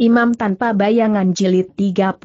Imam tanpa bayangan jilid 36.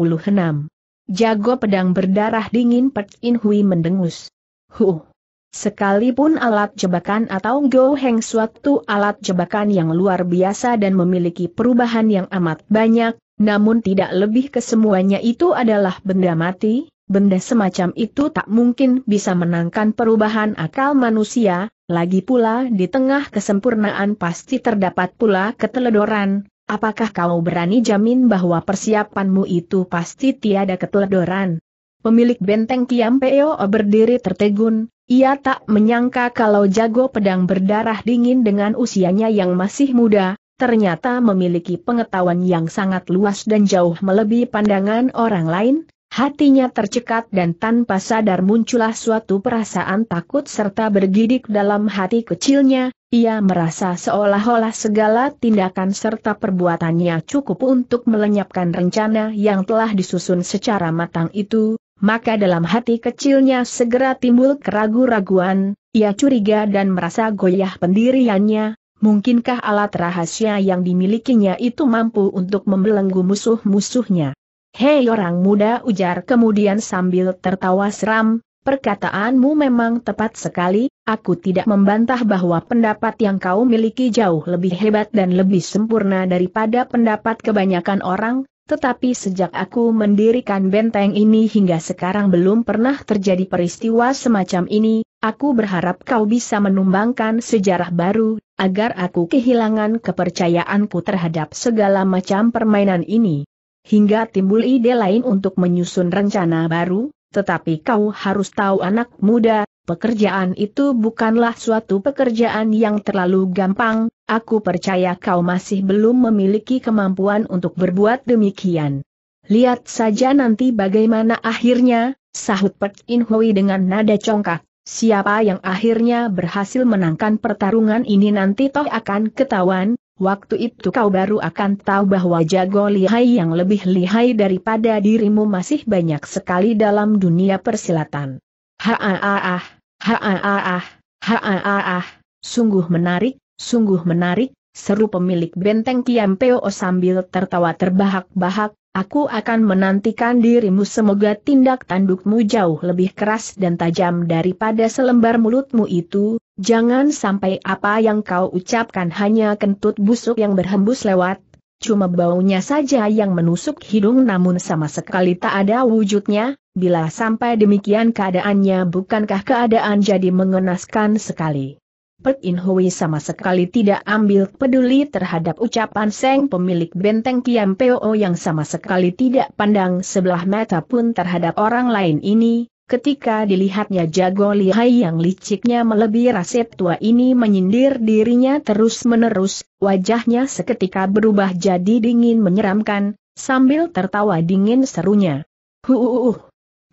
Jago pedang berdarah dingin Pek In Hui mendengus. Huh. Sekalipun alat jebakan atau Go Heng suatu alat jebakan yang luar biasa dan memiliki perubahan yang amat banyak, namun tidak lebih kesemuanya itu adalah benda mati, benda semacam itu tak mungkin bisa menangkan perubahan akal manusia, lagi pula di tengah kesempurnaan pasti terdapat pula keteledoran, Apakah kau berani jamin bahwa persiapanmu itu pasti tiada keteledoran? Pemilik benteng Kiam Peo berdiri tertegun, ia tak menyangka kalau jago pedang berdarah dingin dengan usianya yang masih muda, ternyata memiliki pengetahuan yang sangat luas dan jauh melebihi pandangan orang lain, Hatinya tercekat dan tanpa sadar muncullah suatu perasaan takut serta bergidik dalam hati kecilnya, ia merasa seolah-olah segala tindakan serta perbuatannya cukup untuk melenyapkan rencana yang telah disusun secara matang itu, maka dalam hati kecilnya segera timbul keraguan-raguan, ia curiga dan merasa goyah pendiriannya, mungkinkah alat rahasia yang dimilikinya itu mampu untuk membelenggu musuh-musuhnya. Hei orang muda ujar kemudian sambil tertawa seram, Perkataanmu memang tepat sekali, aku tidak membantah bahwa pendapat yang kau miliki jauh lebih hebat dan lebih sempurna daripada pendapat kebanyakan orang, tetapi sejak aku mendirikan benteng ini hingga sekarang belum pernah terjadi peristiwa semacam ini, aku berharap kau bisa menumbangkan sejarah baru, agar aku kehilangan kepercayaanku terhadap segala macam permainan ini. Hingga timbul ide lain untuk menyusun rencana baru, tetapi kau harus tahu anak muda, pekerjaan itu bukanlah suatu pekerjaan yang terlalu gampang, aku percaya kau masih belum memiliki kemampuan untuk berbuat demikian. Lihat saja nanti bagaimana akhirnya, sahut Pek In Hui dengan nada congkak. Siapa yang akhirnya berhasil menangkan pertarungan ini nanti toh akan ketahuan, Waktu itu kau baru akan tahu bahwa jago lihai yang lebih lihai daripada dirimu masih banyak sekali dalam dunia persilatan. Haaah, haaah, haaah, sungguh menarik, sungguh menarik, seru pemilik benteng Kiampeo sambil tertawa terbahak-bahak, aku akan menantikan dirimu semoga tindak tandukmu jauh lebih keras dan tajam daripada selembar mulutmu itu, Jangan sampai apa yang kau ucapkan hanya kentut busuk yang berhembus lewat, cuma baunya saja yang menusuk hidung namun sama sekali tak ada wujudnya, bila sampai demikian keadaannya bukankah keadaan jadi mengenaskan sekali. Pek In Hui sama sekali tidak ambil peduli terhadap ucapan Seng pemilik benteng Kiam Peo yang sama sekali tidak pandang sebelah mata pun terhadap orang lain ini, Ketika dilihatnya jago lihai yang liciknya melebihi raset tua ini menyindir dirinya terus-menerus, wajahnya seketika berubah jadi dingin menyeramkan, sambil tertawa dingin serunya. Huuuh!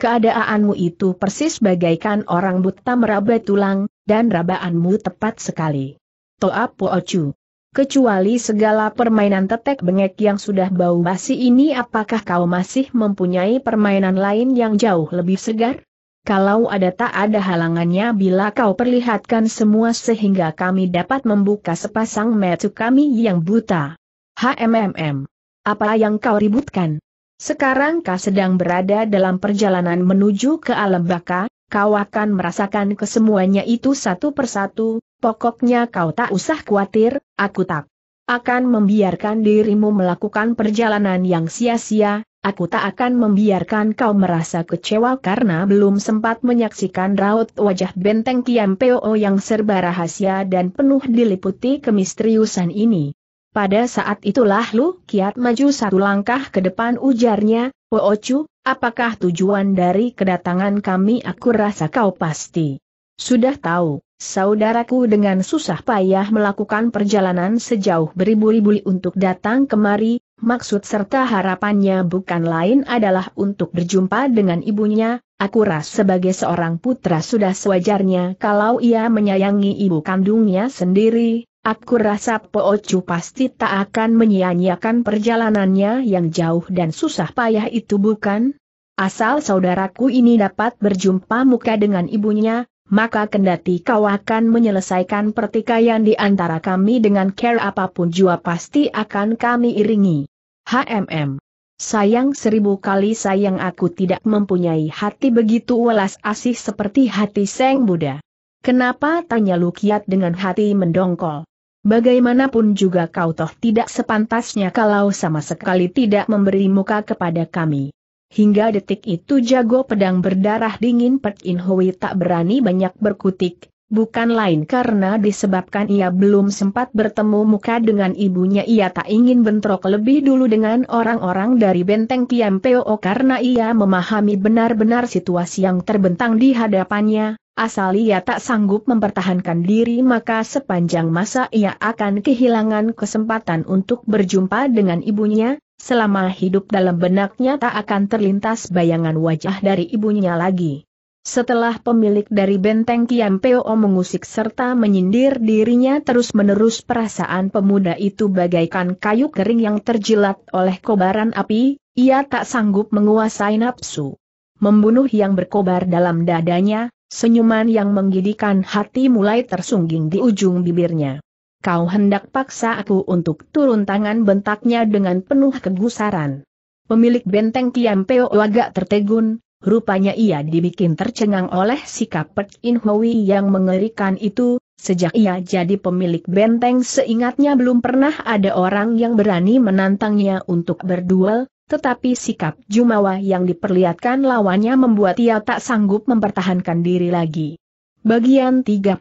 Keadaanmu itu persis bagaikan orang buta meraba tulang, dan rabaanmu tepat sekali. Toa Poochu, kecuali segala permainan tetek bengek yang sudah bau basi ini apakah kau masih mempunyai permainan lain yang jauh lebih segar? Kalau ada tak ada halangannya bila kau perlihatkan semua sehingga kami dapat membuka sepasang metu kami yang buta. HMMM. Apa yang kau ributkan? Sekarang kau sedang berada dalam perjalanan menuju ke alam baka, kau akan merasakan kesemuanya itu satu persatu, Pokoknya kau tak usah khawatir, aku tak akan membiarkan dirimu melakukan perjalanan yang sia-sia, aku tak akan membiarkan kau merasa kecewa karena belum sempat menyaksikan raut wajah benteng Kiam Peo yang serba rahasia dan penuh diliputi kemisteriusan ini. Pada saat itulah Lu Kiat maju satu langkah ke depan ujarnya, Oocu, oh, apakah tujuan dari kedatangan kami aku rasa kau pasti sudah tahu. Saudaraku dengan susah payah melakukan perjalanan sejauh beribu-ribu untuk datang kemari, maksud serta harapannya bukan lain adalah untuk berjumpa dengan ibunya, aku ras sebagai seorang putra sudah sewajarnya kalau ia menyayangi ibu kandungnya sendiri, aku rasa Poocu pasti tak akan menyia-nyiakan perjalanannya yang jauh dan susah payah itu bukan? Asal saudaraku ini dapat berjumpa muka dengan ibunya, maka kendati kau akan menyelesaikan pertikaian di antara kami dengan care apapun jua pasti akan kami iringi. HMM. Sayang seribu kali sayang aku tidak mempunyai hati begitu welas asih seperti hati Seng Buddha. Kenapa tanya Lukiat dengan hati mendongkol? Bagaimanapun juga kau toh tidak sepantasnya kalau sama sekali tidak memberi muka kepada kami. Hingga detik itu jago pedang berdarah dingin Pek In Hui tak berani banyak berkutik, bukan lain karena disebabkan ia belum sempat bertemu muka dengan ibunya ia tak ingin bentrok lebih dulu dengan orang-orang dari benteng Kiampeo karena ia memahami benar-benar situasi yang terbentang di hadapannya, asal ia tak sanggup mempertahankan diri maka sepanjang masa ia akan kehilangan kesempatan untuk berjumpa dengan ibunya, Selama hidup dalam benaknya tak akan terlintas bayangan wajah dari ibunya lagi. Setelah pemilik dari benteng Peo mengusik serta menyindir dirinya terus-menerus perasaan pemuda itu bagaikan kayu kering yang terjilat oleh kobaran api, ia tak sanggup menguasai nafsu. Membunuh yang berkobar dalam dadanya, senyuman yang menggidikan hati mulai tersungging di ujung bibirnya. Kau hendak paksa aku untuk turun tangan bentaknya dengan penuh kegusaran. Pemilik benteng Kiam Peo agak tertegun, rupanya ia dibikin tercengang oleh sikap Pek In Hui yang mengerikan itu, sejak ia jadi pemilik benteng seingatnya belum pernah ada orang yang berani menantangnya untuk berduel, tetapi sikap Jumawa yang diperlihatkan lawannya membuat ia tak sanggup mempertahankan diri lagi. Bagian 36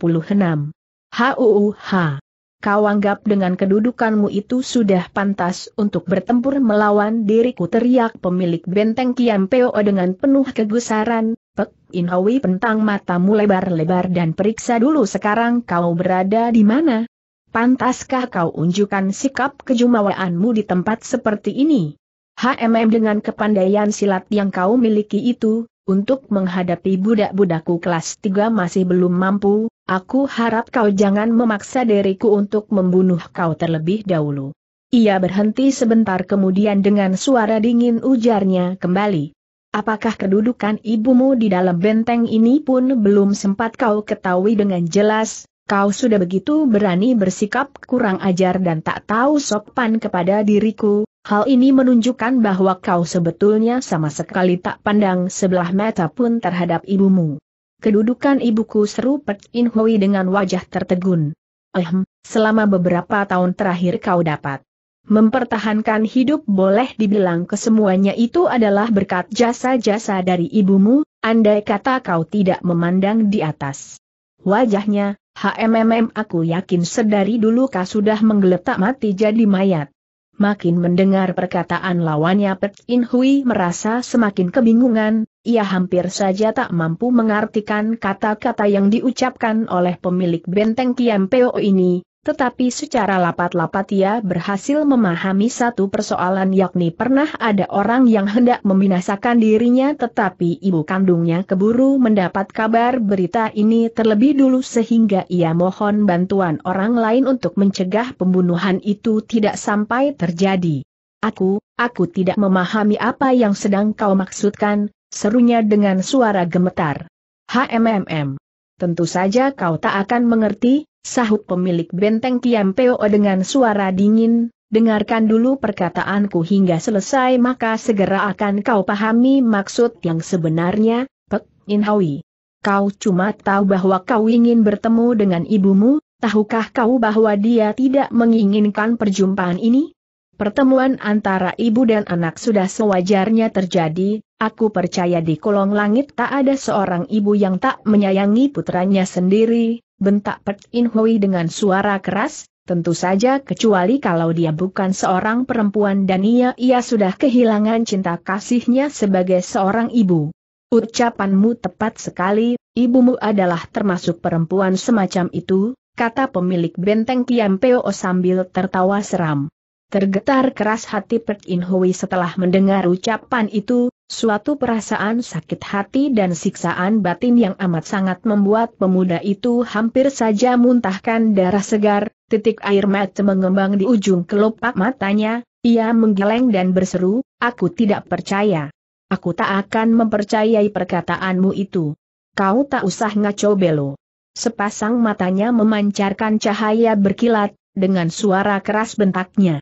HUUH kau anggap dengan kedudukanmu itu sudah pantas untuk bertempur melawan diriku teriak pemilik benteng Kiam Peo dengan penuh kegusaran, Pek Inhawi pentang matamu lebar-lebar dan periksa dulu sekarang kau berada di mana. Pantaskah kau unjukkan sikap kejumawaanmu di tempat seperti ini? HMM dengan kepandaian silat yang kau miliki itu, untuk menghadapi budak-budakku kelas 3 masih belum mampu, Aku harap kau jangan memaksa diriku untuk membunuh kau terlebih dahulu. Ia berhenti sebentar kemudian dengan suara dingin ujarnya kembali. Apakah kedudukan ibumu di dalam benteng ini pun belum sempat kau ketahui dengan jelas, kau sudah begitu berani bersikap kurang ajar dan tak tahu sopan kepada diriku, hal ini menunjukkan bahwa kau sebetulnya sama sekali tak pandang sebelah mata pun terhadap ibumu kedudukan ibuku seru Pek In Hui dengan wajah tertegun. Ehm, selama beberapa tahun terakhir kau dapat mempertahankan hidup boleh dibilang kesemuanya itu adalah berkat jasa-jasa dari ibumu, andai kata kau tidak memandang di atas. Wajahnya, HMMM aku yakin sedari dulu kau sudah menggeletak mati jadi mayat. Makin mendengar perkataan lawannya Pek In Hui merasa semakin kebingungan, ia hampir saja tak mampu mengartikan kata-kata yang diucapkan oleh pemilik benteng Kiam Peo ini, tetapi secara lapat-lapat ia berhasil memahami satu persoalan yakni pernah ada orang yang hendak membinasakan dirinya tetapi ibu kandungnya keburu mendapat kabar berita ini terlebih dulu sehingga ia mohon bantuan orang lain untuk mencegah pembunuhan itu tidak sampai terjadi. Aku, aku tidak memahami apa yang sedang kau maksudkan, serunya dengan suara gemetar. HMMM. Tentu saja kau tak akan mengerti, sahut pemilik benteng Kiam Peo dengan suara dingin, dengarkan dulu perkataanku hingga selesai maka segera akan kau pahami maksud yang sebenarnya, Pek Inhawi. Kau cuma tahu bahwa kau ingin bertemu dengan ibumu, tahukah kau bahwa dia tidak menginginkan perjumpaan ini? Pertemuan antara ibu dan anak sudah sewajarnya terjadi, aku percaya di kolong langit tak ada seorang ibu yang tak menyayangi putranya sendiri, bentak Pet In Hui dengan suara keras, tentu saja kecuali kalau dia bukan seorang perempuan dan ia, ia sudah kehilangan cinta kasihnya sebagai seorang ibu. Ucapanmu tepat sekali, ibumu adalah termasuk perempuan semacam itu, kata pemilik benteng Kiampeo sambil tertawa seram. Tergetar keras hati Pek In Hui setelah mendengar ucapan itu, suatu perasaan sakit hati dan siksaan batin yang amat sangat membuat pemuda itu hampir saja muntahkan darah segar, titik air mata mengembang di ujung kelopak matanya, ia menggeleng dan berseru, aku tidak percaya. Aku tak akan mempercayai perkataanmu itu. Kau tak usah ngaco belo. Sepasang matanya memancarkan cahaya berkilat, dengan suara keras bentaknya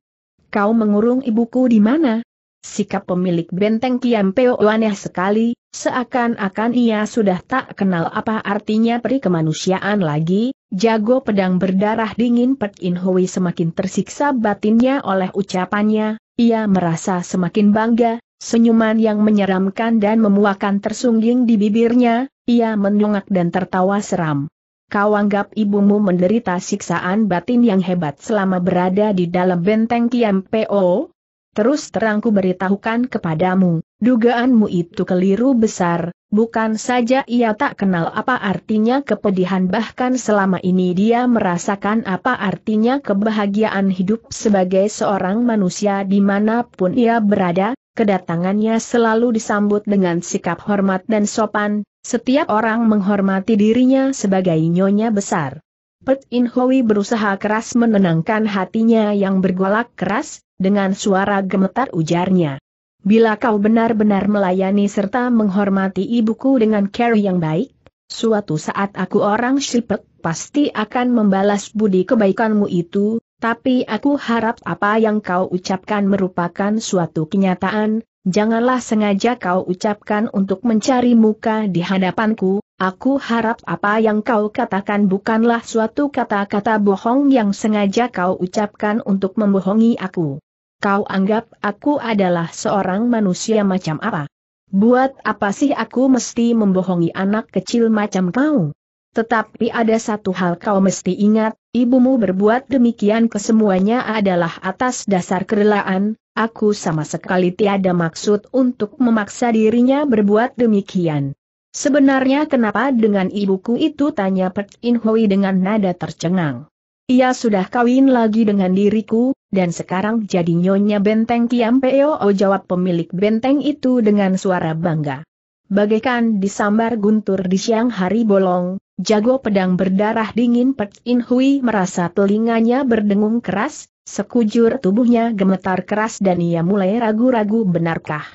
kau mengurung ibuku di mana? Sikap pemilik benteng Kiam Peo aneh sekali, seakan-akan ia sudah tak kenal apa artinya peri kemanusiaan lagi, jago pedang berdarah dingin Pet In Hui semakin tersiksa batinnya oleh ucapannya, ia merasa semakin bangga, senyuman yang menyeramkan dan memuakan tersungging di bibirnya, ia menyungak dan tertawa seram kau anggap ibumu menderita siksaan batin yang hebat selama berada di dalam benteng Kiam PO? Terus terangku beritahukan kepadamu, dugaanmu itu keliru besar, bukan saja ia tak kenal apa artinya kepedihan bahkan selama ini dia merasakan apa artinya kebahagiaan hidup sebagai seorang manusia dimanapun ia berada, kedatangannya selalu disambut dengan sikap hormat dan sopan, setiap orang menghormati dirinya sebagai nyonya besar. Pet In Hoi berusaha keras menenangkan hatinya yang bergolak keras, dengan suara gemetar ujarnya. Bila kau benar-benar melayani serta menghormati ibuku dengan care yang baik, suatu saat aku orang Shipek pasti akan membalas budi kebaikanmu itu, tapi aku harap apa yang kau ucapkan merupakan suatu kenyataan, janganlah sengaja kau ucapkan untuk mencari muka di hadapanku, aku harap apa yang kau katakan bukanlah suatu kata-kata bohong yang sengaja kau ucapkan untuk membohongi aku. Kau anggap aku adalah seorang manusia macam apa? Buat apa sih aku mesti membohongi anak kecil macam kau? Tetapi ada satu hal kau mesti ingat, ibumu berbuat demikian kesemuanya adalah atas dasar kerelaan, aku sama sekali tiada maksud untuk memaksa dirinya berbuat demikian. Sebenarnya kenapa dengan ibuku itu tanya Pek In Hui dengan nada tercengang. Ia sudah kawin lagi dengan diriku, dan sekarang jadi nyonya benteng Kiam Peo jawab pemilik benteng itu dengan suara bangga. Bagaikan disambar guntur di siang hari bolong, Jago pedang berdarah dingin Pek In Hui merasa telinganya berdengung keras, sekujur tubuhnya gemetar keras dan ia mulai ragu-ragu benarkah.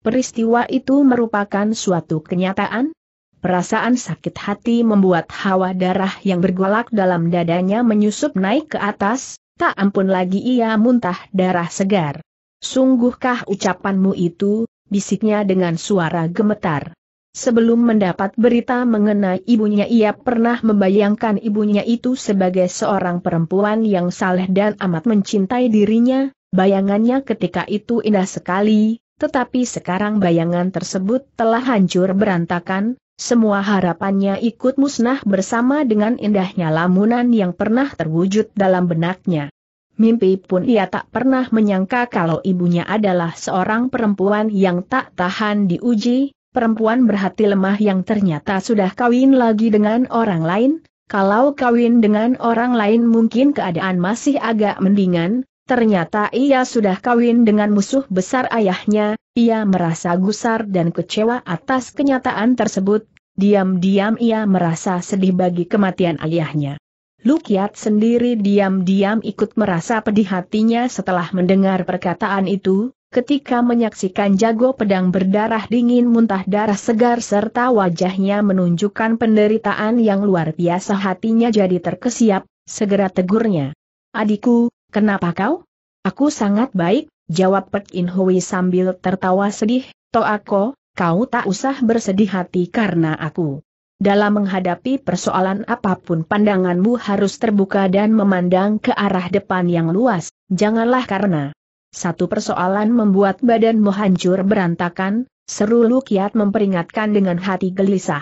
Peristiwa itu merupakan suatu kenyataan? Perasaan sakit hati membuat hawa darah yang bergolak dalam dadanya menyusup naik ke atas, tak ampun lagi ia muntah darah segar. Sungguhkah ucapanmu itu, bisiknya dengan suara gemetar. Sebelum mendapat berita mengenai ibunya ia pernah membayangkan ibunya itu sebagai seorang perempuan yang saleh dan amat mencintai dirinya, bayangannya ketika itu indah sekali, tetapi sekarang bayangan tersebut telah hancur berantakan, semua harapannya ikut musnah bersama dengan indahnya lamunan yang pernah terwujud dalam benaknya. Mimpi pun ia tak pernah menyangka kalau ibunya adalah seorang perempuan yang tak tahan diuji, perempuan berhati lemah yang ternyata sudah kawin lagi dengan orang lain, kalau kawin dengan orang lain mungkin keadaan masih agak mendingan, ternyata ia sudah kawin dengan musuh besar ayahnya, ia merasa gusar dan kecewa atas kenyataan tersebut, diam-diam ia merasa sedih bagi kematian ayahnya. Lukiat sendiri diam-diam ikut merasa pedih hatinya setelah mendengar perkataan itu, ketika menyaksikan jago pedang berdarah dingin muntah darah segar serta wajahnya menunjukkan penderitaan yang luar biasa hatinya jadi terkesiap, segera tegurnya. Adikku, kenapa kau? Aku sangat baik, jawab Pek In Hui sambil tertawa sedih, aku, kau tak usah bersedih hati karena aku. Dalam menghadapi persoalan apapun pandanganmu harus terbuka dan memandang ke arah depan yang luas, janganlah karena satu persoalan membuat badanmu hancur berantakan, seru Lukiat memperingatkan dengan hati gelisah.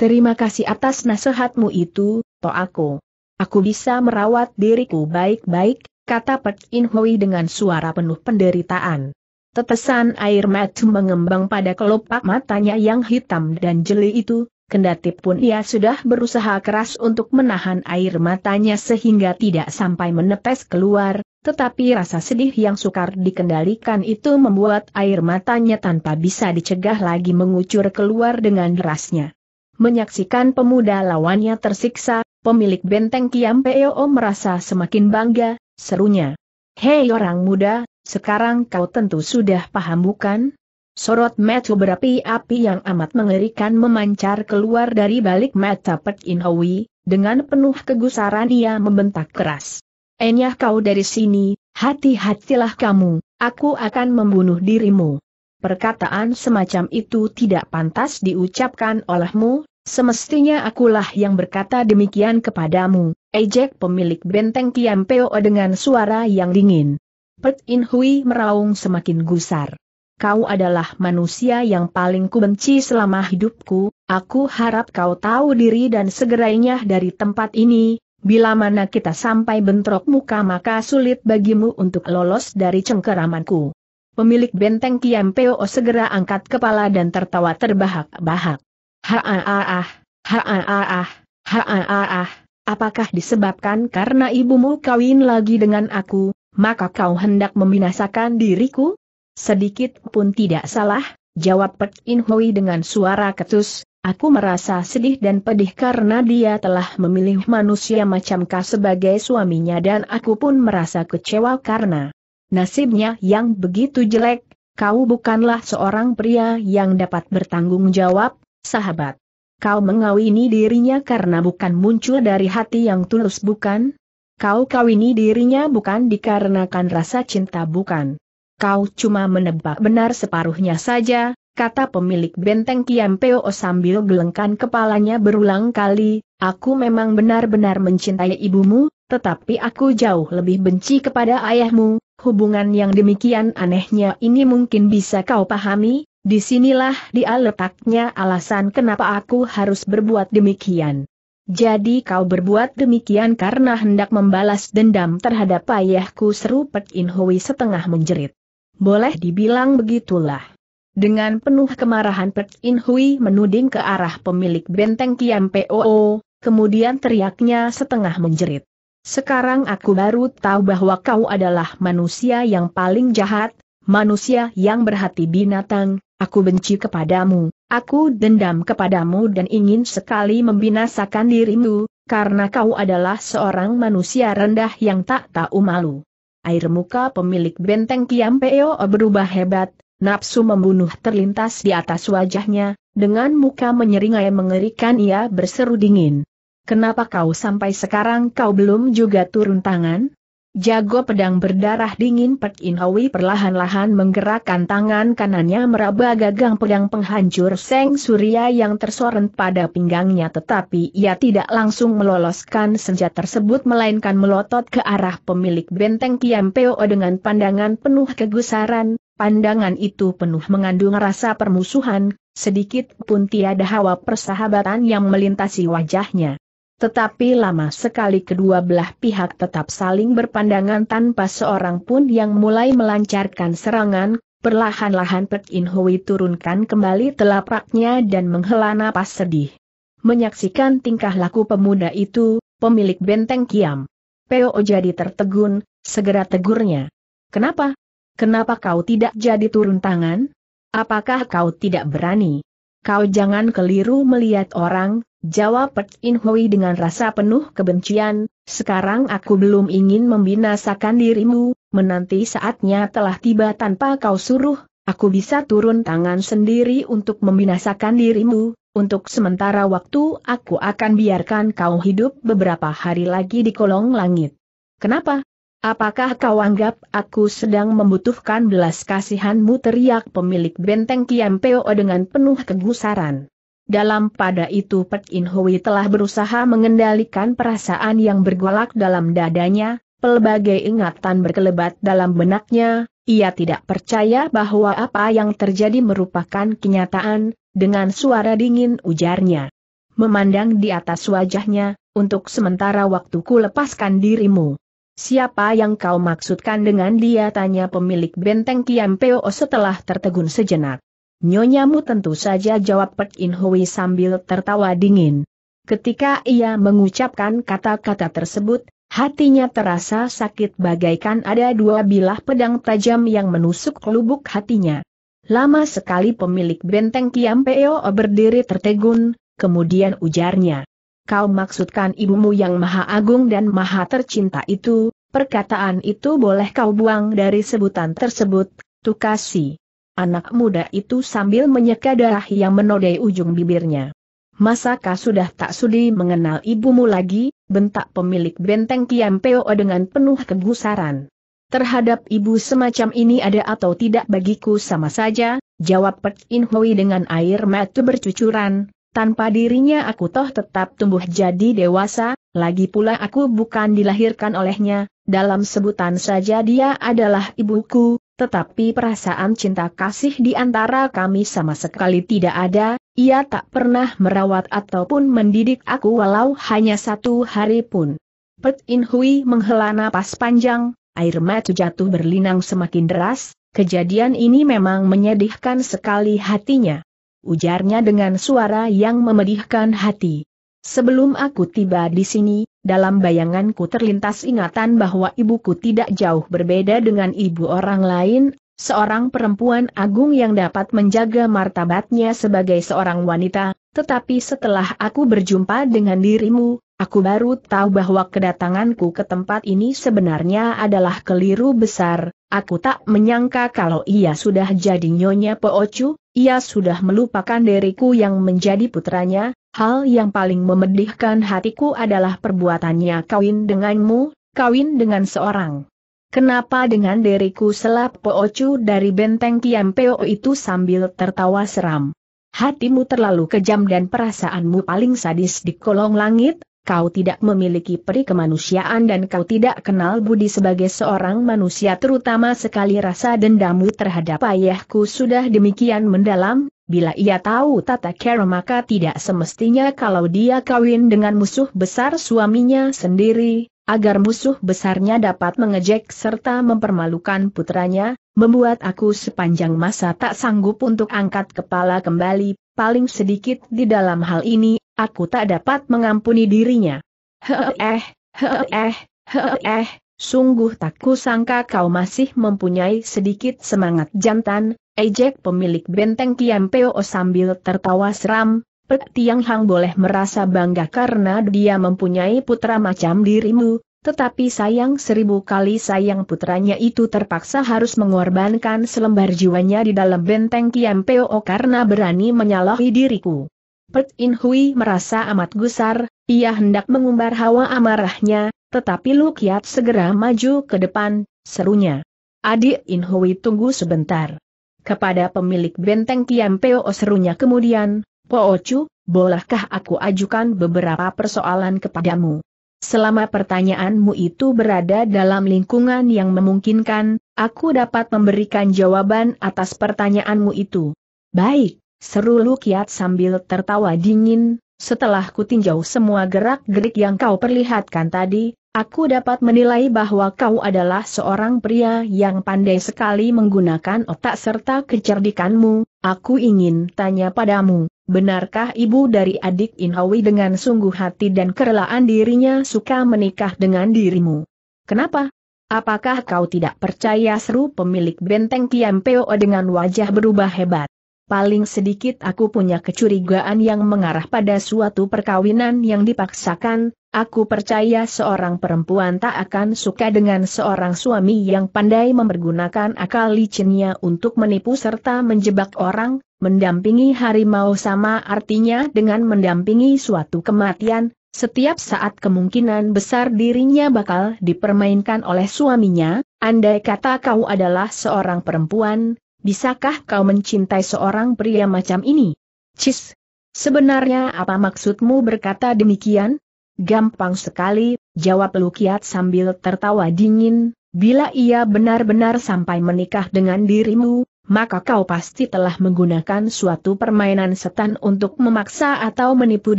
Terima kasih atas nasihatmu itu, Toaku. Aku bisa merawat diriku baik-baik, kata Pek In Hui dengan suara penuh penderitaan. Tetesan air mata mengembang pada kelopak matanya yang hitam dan jeli itu, Kendati pun ia sudah berusaha keras untuk menahan air matanya sehingga tidak sampai menepes keluar, tetapi rasa sedih yang sukar dikendalikan itu membuat air matanya tanpa bisa dicegah lagi mengucur keluar dengan derasnya. Menyaksikan pemuda lawannya tersiksa, pemilik benteng Kiam Peo merasa semakin bangga, serunya. Hei orang muda, sekarang kau tentu sudah paham bukan? Sorot mata berapi-api yang amat mengerikan memancar keluar dari balik mata Pek In Hui, dengan penuh kegusaran ia membentak keras. Enyah kau dari sini, hati-hatilah kamu, aku akan membunuh dirimu. Perkataan semacam itu tidak pantas diucapkan olehmu, Semestinya akulah yang berkata demikian kepadamu, ejek pemilik benteng Kiampeo dengan suara yang dingin. Pet In Hui meraung semakin gusar kau adalah manusia yang paling kubenci selama hidupku, aku harap kau tahu diri dan segerainya dari tempat ini, bila mana kita sampai bentrok muka maka sulit bagimu untuk lolos dari cengkeramanku. Pemilik benteng Kiam Peo segera angkat kepala dan tertawa terbahak-bahak. Ha-ah-ah, ha-ah-ah, ha-ah-ah, apakah disebabkan karena ibumu kawin lagi dengan aku, maka kau hendak membinasakan diriku? Sedikit pun tidak salah, jawab Pek In Hui dengan suara ketus, aku merasa sedih dan pedih karena dia telah memilih manusia macam kau sebagai suaminya dan aku pun merasa kecewa karena nasibnya yang begitu jelek, kau bukanlah seorang pria yang dapat bertanggung jawab, sahabat. Kau mengawini dirinya karena bukan muncul dari hati yang tulus bukan? Kau kawini dirinya bukan dikarenakan rasa cinta bukan? Kau cuma menebak benar separuhnya saja, kata pemilik benteng Peo sambil gelengkan kepalanya berulang kali, aku memang benar-benar mencintai ibumu, tetapi aku jauh lebih benci kepada ayahmu, hubungan yang demikian anehnya ini mungkin bisa kau pahami, disinilah dia letaknya alasan kenapa aku harus berbuat demikian. Jadi kau berbuat demikian karena hendak membalas dendam terhadap ayahku seru Pek In Hui setengah menjerit. Boleh dibilang begitulah. Dengan penuh kemarahan Pek In Hui menuding ke arah pemilik benteng Kiam POO, kemudian teriaknya setengah menjerit. Sekarang aku baru tahu bahwa kau adalah manusia yang paling jahat, manusia yang berhati binatang, aku benci kepadamu, aku dendam kepadamu dan ingin sekali membinasakan dirimu, karena kau adalah seorang manusia rendah yang tak tahu malu air muka pemilik benteng Kiam Peo berubah hebat, nafsu membunuh terlintas di atas wajahnya, dengan muka menyeringai mengerikan ia berseru dingin. Kenapa kau sampai sekarang kau belum juga turun tangan? Jago pedang berdarah dingin Pek Inawi perlahan-lahan menggerakkan tangan kanannya meraba gagang pedang penghancur Seng Surya yang tersorot pada pinggangnya tetapi ia tidak langsung meloloskan senjata tersebut melainkan melotot ke arah pemilik benteng Peo dengan pandangan penuh kegusaran, pandangan itu penuh mengandung rasa permusuhan, sedikit pun tiada hawa persahabatan yang melintasi wajahnya. Tetapi lama sekali kedua belah pihak tetap saling berpandangan tanpa seorang pun yang mulai melancarkan serangan, perlahan-lahan Pek In Hui turunkan kembali telapaknya dan menghela napas sedih. Menyaksikan tingkah laku pemuda itu, pemilik benteng Kiam. Peo jadi tertegun, segera tegurnya. Kenapa? Kenapa kau tidak jadi turun tangan? Apakah kau tidak berani? Kau jangan keliru melihat orang, Jawab Pek In Hui dengan rasa penuh kebencian, sekarang aku belum ingin membinasakan dirimu, menanti saatnya telah tiba tanpa kau suruh, aku bisa turun tangan sendiri untuk membinasakan dirimu, untuk sementara waktu aku akan biarkan kau hidup beberapa hari lagi di kolong langit. Kenapa? Apakah kau anggap aku sedang membutuhkan belas kasihanmu teriak pemilik benteng Kiampeo dengan penuh kegusaran. Dalam pada itu Pek In Hui telah berusaha mengendalikan perasaan yang bergolak dalam dadanya, pelbagai ingatan berkelebat dalam benaknya, ia tidak percaya bahwa apa yang terjadi merupakan kenyataan, dengan suara dingin ujarnya. Memandang di atas wajahnya, untuk sementara waktuku lepaskan dirimu. Siapa yang kau maksudkan dengan dia tanya pemilik benteng Kiampeo setelah tertegun sejenak. Nyonyamu tentu saja jawab Pek In Hui sambil tertawa dingin. Ketika ia mengucapkan kata-kata tersebut, hatinya terasa sakit bagaikan ada dua bilah pedang tajam yang menusuk lubuk hatinya. Lama sekali pemilik benteng Kiam Peo berdiri tertegun, kemudian ujarnya. Kau maksudkan ibumu yang maha agung dan maha tercinta itu, perkataan itu boleh kau buang dari sebutan tersebut, Tukasi. Anak muda itu sambil menyeka darah yang menodai ujung bibirnya. Masakah sudah tak sudi mengenal ibumu lagi, bentak pemilik benteng Peo dengan penuh kegusaran. Terhadap ibu semacam ini ada atau tidak bagiku sama saja, jawab Pek In Hui dengan air mata bercucuran, tanpa dirinya aku toh tetap tumbuh jadi dewasa, lagi pula aku bukan dilahirkan olehnya, dalam sebutan saja dia adalah ibuku, tetapi perasaan cinta kasih di antara kami sama sekali tidak ada, ia tak pernah merawat ataupun mendidik aku walau hanya satu hari pun. Pet In Hui menghela napas panjang, air mata jatuh berlinang semakin deras, kejadian ini memang menyedihkan sekali hatinya. Ujarnya dengan suara yang memedihkan hati. Sebelum aku tiba di sini, dalam bayanganku terlintas ingatan bahwa ibuku tidak jauh berbeda dengan ibu orang lain, seorang perempuan agung yang dapat menjaga martabatnya sebagai seorang wanita, tetapi setelah aku berjumpa dengan dirimu, aku baru tahu bahwa kedatanganku ke tempat ini sebenarnya adalah keliru besar, aku tak menyangka kalau ia sudah jadi Nyonya Poocu, ia sudah melupakan diriku yang menjadi putranya, hal yang paling memedihkan hatiku adalah perbuatannya kawin denganmu, kawin dengan seorang. Kenapa dengan diriku selap Poocu dari benteng peo itu sambil tertawa seram? Hatimu terlalu kejam dan perasaanmu paling sadis di kolong langit, kau tidak memiliki peri kemanusiaan dan kau tidak kenal budi sebagai seorang manusia terutama sekali rasa dendammu terhadap ayahku sudah demikian mendalam, bila ia tahu tata cara maka tidak semestinya kalau dia kawin dengan musuh besar suaminya sendiri, agar musuh besarnya dapat mengejek serta mempermalukan putranya, membuat aku sepanjang masa tak sanggup untuk angkat kepala kembali, paling sedikit di dalam hal ini, aku tak dapat mengampuni dirinya. Heeh, heeh, heeh, sungguh tak kusangka kau masih mempunyai sedikit semangat jantan, ejek pemilik benteng peo sambil tertawa seram, Pek Tiang Hang boleh merasa bangga karena dia mempunyai putra macam dirimu, tetapi sayang seribu kali sayang putranya itu terpaksa harus mengorbankan selembar jiwanya di dalam benteng Kiam Peo karena berani menyalahi diriku. Pet In Hui merasa amat gusar, ia hendak mengumbar hawa amarahnya, tetapi Lukiat segera maju ke depan, serunya. Adik In Hui tunggu sebentar. Kepada pemilik benteng Kiam Peo serunya kemudian, Po Ocu, bolehkah aku ajukan beberapa persoalan kepadamu? Selama pertanyaanmu itu berada dalam lingkungan yang memungkinkan, aku dapat memberikan jawaban atas pertanyaanmu itu. Baik, seru Lukiat sambil tertawa dingin, setelah kutinjau semua gerak-gerik yang kau perlihatkan tadi, Aku dapat menilai bahwa kau adalah seorang pria yang pandai sekali menggunakan otak serta kecerdikanmu, aku ingin tanya padamu, benarkah ibu dari adik Inhawi dengan sungguh hati dan kerelaan dirinya suka menikah dengan dirimu? Kenapa? Apakah kau tidak percaya seru pemilik benteng Peo dengan wajah berubah hebat? Paling sedikit aku punya kecurigaan yang mengarah pada suatu perkawinan yang dipaksakan, aku percaya seorang perempuan tak akan suka dengan seorang suami yang pandai mempergunakan akal licinnya untuk menipu serta menjebak orang, Mendampingi harimau sama artinya dengan mendampingi suatu kematian, setiap saat kemungkinan besar dirinya bakal dipermainkan oleh suaminya, andai kata kau adalah seorang perempuan, bisakah kau mencintai seorang pria macam ini? Cis, sebenarnya apa maksudmu berkata demikian? Gampang sekali, jawab Lukiat sambil tertawa dingin, bila ia benar-benar sampai menikah dengan dirimu, maka kau pasti telah menggunakan suatu permainan setan untuk memaksa atau menipu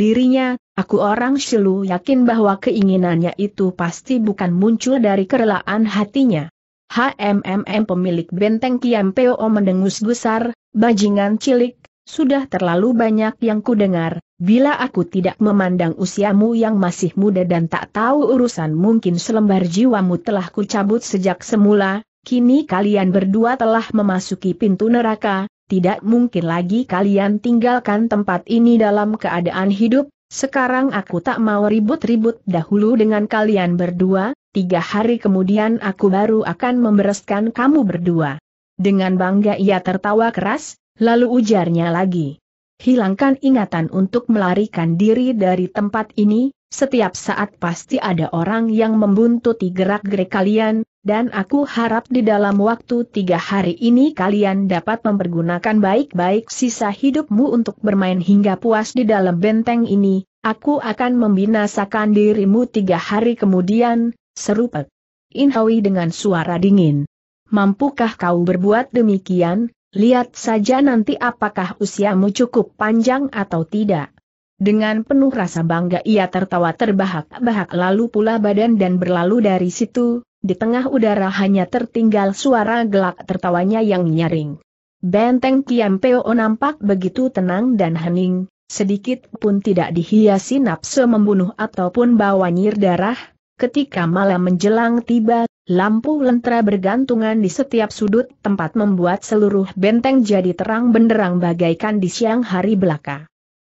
dirinya, aku orang Shilu yakin bahwa keinginannya itu pasti bukan muncul dari kerelaan hatinya. HMMM pemilik benteng PO mendengus gusar, bajingan cilik, sudah terlalu banyak yang kudengar, bila aku tidak memandang usiamu yang masih muda dan tak tahu urusan mungkin selembar jiwamu telah kucabut sejak semula, Kini kalian berdua telah memasuki pintu neraka, tidak mungkin lagi kalian tinggalkan tempat ini dalam keadaan hidup, sekarang aku tak mau ribut-ribut dahulu dengan kalian berdua, tiga hari kemudian aku baru akan membereskan kamu berdua. Dengan bangga ia tertawa keras, lalu ujarnya lagi. Hilangkan ingatan untuk melarikan diri dari tempat ini, setiap saat pasti ada orang yang membuntuti gerak-gerik kalian, dan aku harap di dalam waktu tiga hari ini kalian dapat mempergunakan baik-baik sisa hidupmu untuk bermain hingga puas di dalam benteng ini, aku akan membinasakan dirimu tiga hari kemudian, serupa. Inhawi dengan suara dingin. Mampukah kau berbuat demikian, lihat saja nanti apakah usiamu cukup panjang atau tidak. Dengan penuh rasa bangga ia tertawa terbahak-bahak lalu pula badan dan berlalu dari situ, di tengah udara hanya tertinggal suara gelak tertawanya yang nyaring. Benteng Peo nampak begitu tenang dan hening, sedikit pun tidak dihiasi nafsu membunuh ataupun bawa nyir darah, ketika malam menjelang tiba, lampu lentera bergantungan di setiap sudut tempat membuat seluruh benteng jadi terang benderang bagaikan di siang hari belaka.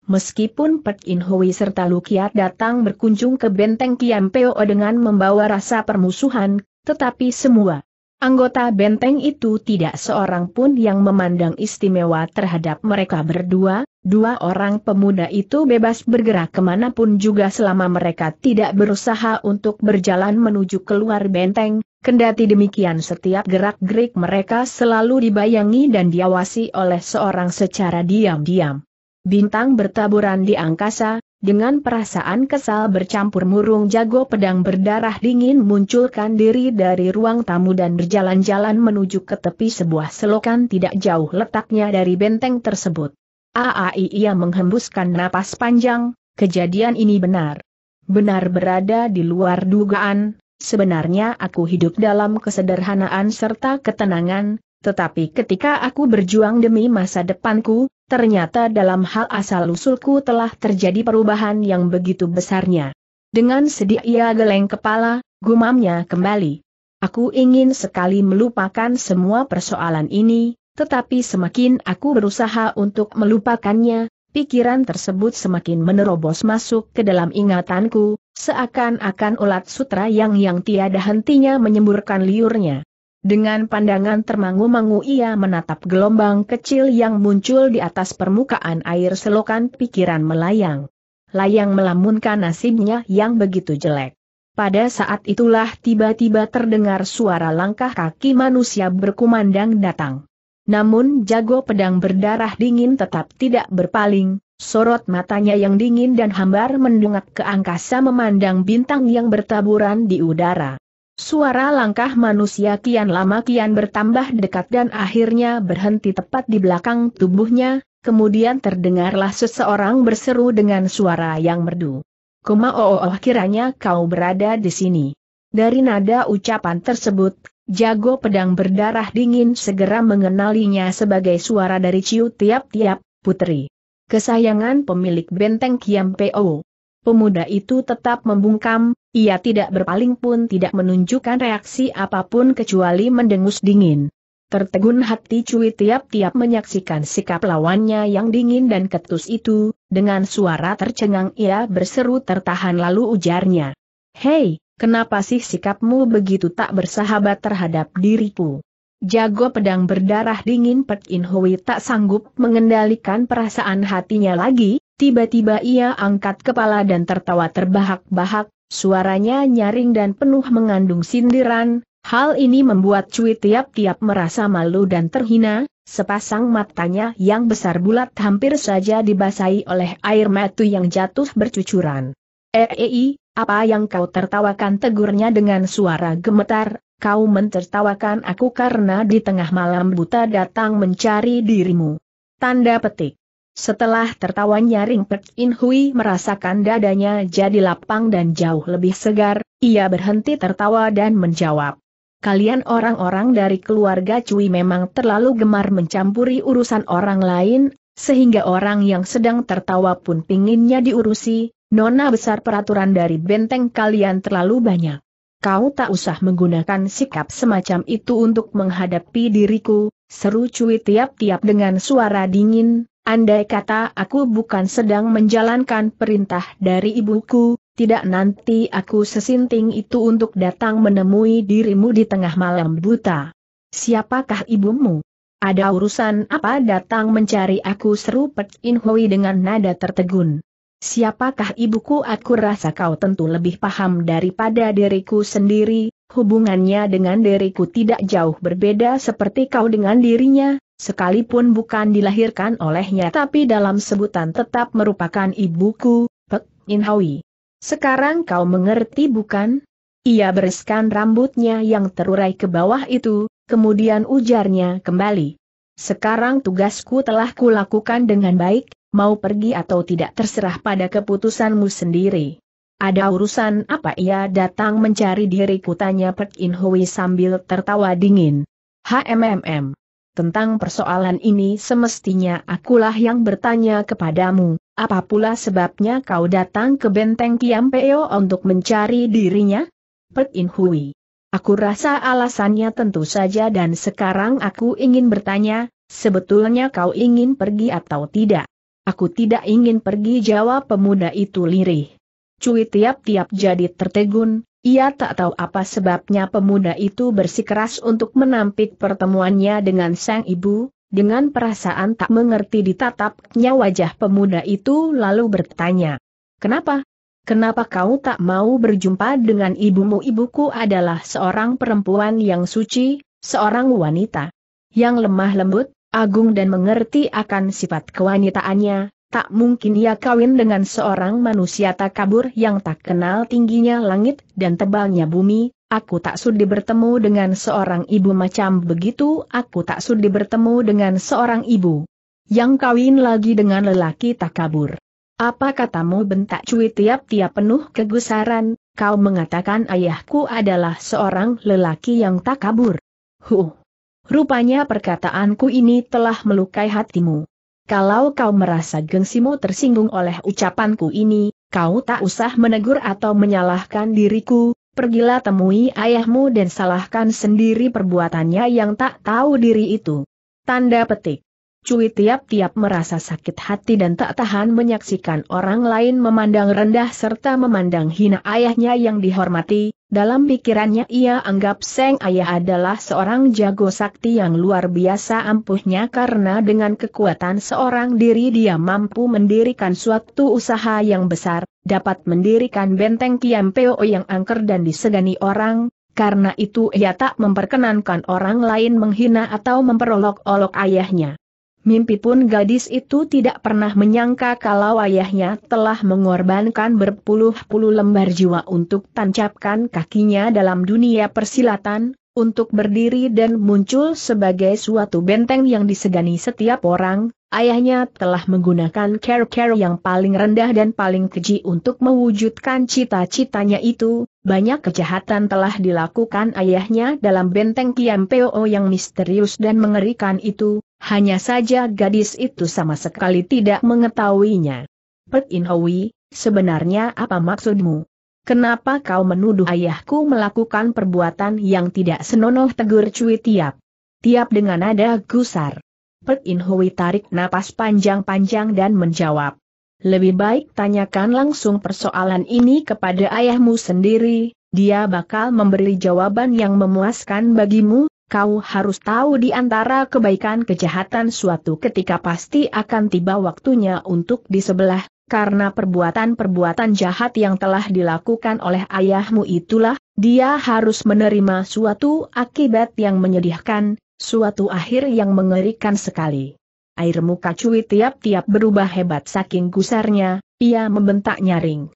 Meskipun Pek In Hui serta Lukiat datang berkunjung ke benteng Peo dengan membawa rasa permusuhan, tetapi semua anggota benteng itu tidak seorang pun yang memandang istimewa terhadap mereka berdua, dua orang pemuda itu bebas bergerak kemanapun juga selama mereka tidak berusaha untuk berjalan menuju keluar benteng, Kendati demikian setiap gerak-gerik mereka selalu dibayangi dan diawasi oleh seorang secara diam-diam. Bintang bertaburan di angkasa, dengan perasaan kesal bercampur murung jago pedang berdarah dingin munculkan diri dari ruang tamu dan berjalan-jalan menuju ke tepi sebuah selokan tidak jauh letaknya dari benteng tersebut. Aai ia menghembuskan napas panjang, kejadian ini benar. Benar berada di luar dugaan, sebenarnya aku hidup dalam kesederhanaan serta ketenangan, tetapi ketika aku berjuang demi masa depanku, ternyata dalam hal asal-usulku telah terjadi perubahan yang begitu besarnya. Dengan sedih ia geleng kepala, gumamnya kembali. Aku ingin sekali melupakan semua persoalan ini, tetapi semakin aku berusaha untuk melupakannya, pikiran tersebut semakin menerobos masuk ke dalam ingatanku, seakan-akan ulat sutra yang yang tiada hentinya menyemburkan liurnya. Dengan pandangan termangu-mangu ia menatap gelombang kecil yang muncul di atas permukaan air selokan pikiran melayang. Layang melamunkan nasibnya yang begitu jelek. Pada saat itulah tiba-tiba terdengar suara langkah kaki manusia berkumandang datang. Namun jago pedang berdarah dingin tetap tidak berpaling, sorot matanya yang dingin dan hambar mendongak ke angkasa memandang bintang yang bertaburan di udara. Suara langkah manusia kian lama kian bertambah dekat dan akhirnya berhenti tepat di belakang tubuhnya, kemudian terdengarlah seseorang berseru dengan suara yang merdu. Kuma oh, oh, oh kiranya kau berada di sini. Dari nada ucapan tersebut, jago pedang berdarah dingin segera mengenalinya sebagai suara dari Ciu Tiap-Tiap, putri. Kesayangan pemilik benteng Kiam Po. Pemuda itu tetap membungkam, ia tidak berpaling pun tidak menunjukkan reaksi apapun kecuali mendengus dingin. Tertegun hati Cui tiap-tiap menyaksikan sikap lawannya yang dingin dan ketus itu, dengan suara tercengang ia berseru tertahan lalu ujarnya. Hei, kenapa sih sikapmu begitu tak bersahabat terhadap diriku? Jago pedang berdarah dingin Pet In Hui tak sanggup mengendalikan perasaan hatinya lagi, Tiba-tiba ia angkat kepala dan tertawa terbahak-bahak, suaranya nyaring dan penuh mengandung sindiran, hal ini membuat Cui tiap-tiap merasa malu dan terhina, sepasang matanya yang besar bulat hampir saja dibasahi oleh air mata yang jatuh bercucuran. Eei, eh, eh, eh, apa yang kau tertawakan tegurnya dengan suara gemetar, kau mentertawakan aku karena di tengah malam buta datang mencari dirimu. Tanda petik. Setelah tertawa nyaring Pek In Hui merasakan dadanya jadi lapang dan jauh lebih segar, ia berhenti tertawa dan menjawab. Kalian orang-orang dari keluarga Cui memang terlalu gemar mencampuri urusan orang lain, sehingga orang yang sedang tertawa pun pinginnya diurusi, nona besar peraturan dari benteng kalian terlalu banyak. Kau tak usah menggunakan sikap semacam itu untuk menghadapi diriku, seru Cui tiap-tiap dengan suara dingin, Andai kata aku bukan sedang menjalankan perintah dari ibuku, tidak nanti aku sesinting itu untuk datang menemui dirimu di tengah malam buta. Siapakah ibumu? Ada urusan apa datang mencari aku seru Pek In Hui dengan nada tertegun. Siapakah ibuku aku rasa kau tentu lebih paham daripada diriku sendiri, hubungannya dengan diriku tidak jauh berbeda seperti kau dengan dirinya, sekalipun bukan dilahirkan olehnya tapi dalam sebutan tetap merupakan ibuku, Pek Inhawi. Sekarang kau mengerti bukan? Ia bereskan rambutnya yang terurai ke bawah itu, kemudian ujarnya kembali. Sekarang tugasku telah kulakukan dengan baik, mau pergi atau tidak terserah pada keputusanmu sendiri. Ada urusan apa ia datang mencari diriku tanya Pek In Hui sambil tertawa dingin. HMMM. Tentang persoalan ini semestinya akulah yang bertanya kepadamu, apa pula sebabnya kau datang ke benteng Kiam Peo untuk mencari dirinya? Pek In Hui. Aku rasa alasannya tentu saja dan sekarang aku ingin bertanya, sebetulnya kau ingin pergi atau tidak? Aku tidak ingin pergi jawab pemuda itu lirih. Cui tiap-tiap jadi tertegun, ia tak tahu apa sebabnya pemuda itu bersikeras untuk menampik pertemuannya dengan sang ibu, dengan perasaan tak mengerti ditatapnya wajah pemuda itu lalu bertanya. Kenapa? Kenapa kau tak mau berjumpa dengan ibumu? Ibuku adalah seorang perempuan yang suci, seorang wanita yang lemah lembut, agung dan mengerti akan sifat kewanitaannya, Tak mungkin ia kawin dengan seorang manusia takabur yang tak kenal tingginya langit dan tebalnya bumi, aku tak sudi bertemu dengan seorang ibu macam begitu, aku tak sudi bertemu dengan seorang ibu yang kawin lagi dengan lelaki takabur. Apa katamu bentak cuy tiap-tiap penuh kegusaran, kau mengatakan ayahku adalah seorang lelaki yang takabur. Huh! Rupanya perkataanku ini telah melukai hatimu. Kalau kau merasa gengsimu tersinggung oleh ucapanku ini, kau tak usah menegur atau menyalahkan diriku, pergilah temui ayahmu dan salahkan sendiri perbuatannya yang tak tahu diri itu. Tanda petik. Cui tiap-tiap merasa sakit hati dan tak tahan menyaksikan orang lain memandang rendah serta memandang hina ayahnya yang dihormati, dalam pikirannya ia anggap Seng Ayah adalah seorang jago sakti yang luar biasa ampuhnya karena dengan kekuatan seorang diri dia mampu mendirikan suatu usaha yang besar, dapat mendirikan benteng Kiampeo yang angker dan disegani orang, karena itu ia tak memperkenankan orang lain menghina atau memperolok-olok ayahnya. Mimpi pun gadis itu tidak pernah menyangka kalau ayahnya telah mengorbankan berpuluh-puluh lembar jiwa untuk tancapkan kakinya dalam dunia persilatan, untuk berdiri dan muncul sebagai suatu benteng yang disegani setiap orang, ayahnya telah menggunakan care-care yang paling rendah dan paling keji untuk mewujudkan cita-citanya itu, banyak kejahatan telah dilakukan ayahnya dalam benteng Kiam Peo yang misterius dan mengerikan itu, hanya saja gadis itu sama sekali tidak mengetahuinya. Pek In Hui, sebenarnya apa maksudmu? Kenapa kau menuduh ayahku melakukan perbuatan yang tidak senonoh tegur cuy Tiap? Tiap dengan nada gusar. Pek In Hui tarik napas panjang-panjang dan menjawab. Lebih baik tanyakan langsung persoalan ini kepada ayahmu sendiri, dia bakal memberi jawaban yang memuaskan bagimu, Kau harus tahu di antara kebaikan kejahatan suatu ketika pasti akan tiba waktunya untuk di sebelah, karena perbuatan-perbuatan jahat yang telah dilakukan oleh ayahmu itulah, dia harus menerima suatu akibat yang menyedihkan, suatu akhir yang mengerikan sekali. Air muka cuit tiap-tiap berubah hebat saking gusarnya, ia membentak nyaring.